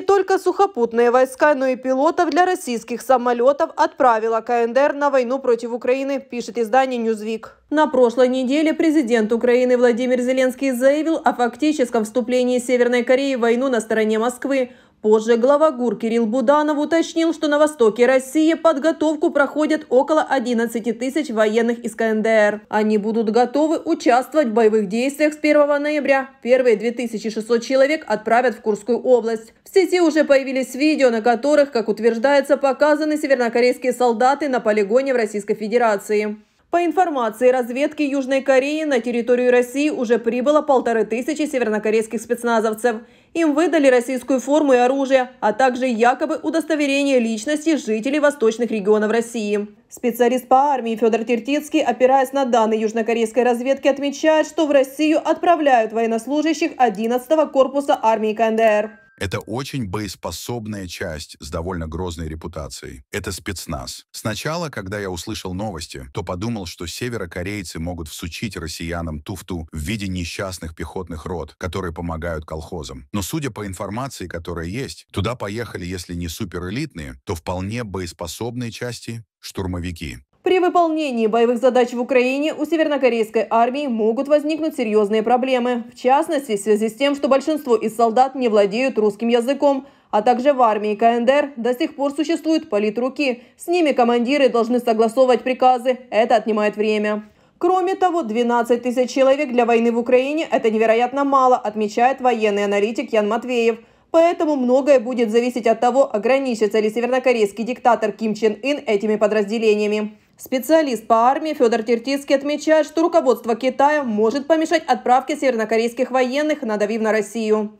не только сухопутные войска, но и пилотов для российских самолетов отправила КНДР на войну против Украины, пишет издание Newsweek. На прошлой неделе президент Украины Владимир Зеленский заявил о фактическом вступлении Северной Кореи в войну на стороне Москвы. Позже глава ГУР Кирилл Буданов уточнил, что на востоке России подготовку проходят около 11 тысяч военных из КНДР. Они будут готовы участвовать в боевых действиях с 1 ноября. Первые 2600 человек отправят в Курскую область. В сети уже появились видео, на которых, как утверждается, показаны севернокорейские солдаты на полигоне в Российской Федерации. По информации разведки Южной Кореи, на территорию России уже прибыло полторы тысячи севернокорейских спецназовцев. Им выдали российскую форму и оружие, а также якобы удостоверение личности жителей восточных регионов России. Специалист по армии Федор Тертицкий, опираясь на данные южнокорейской разведки, отмечает, что в Россию отправляют военнослужащих 11-го корпуса армии КНДР. Это очень боеспособная часть с довольно грозной репутацией. Это спецназ. Сначала, когда я услышал новости, то подумал, что северокорейцы могут всучить россиянам туфту в виде несчастных пехотных рот, которые помогают колхозам. Но судя по информации, которая есть, туда поехали, если не суперэлитные, то вполне боеспособные части штурмовики. При выполнении боевых задач в Украине у севернокорейской армии могут возникнуть серьезные проблемы. В частности, в связи с тем, что большинство из солдат не владеют русским языком, а также в армии КНДР до сих пор существуют политруки. С ними командиры должны согласовывать приказы. Это отнимает время. Кроме того, 12 тысяч человек для войны в Украине – это невероятно мало, отмечает военный аналитик Ян Матвеев. Поэтому многое будет зависеть от того, ограничится ли севернокорейский диктатор Ким Чен Ин этими подразделениями. Специалист по армии Федор Тертицкий отмечает, что руководство Китая может помешать отправке севернокорейских военных, надавив на Россию.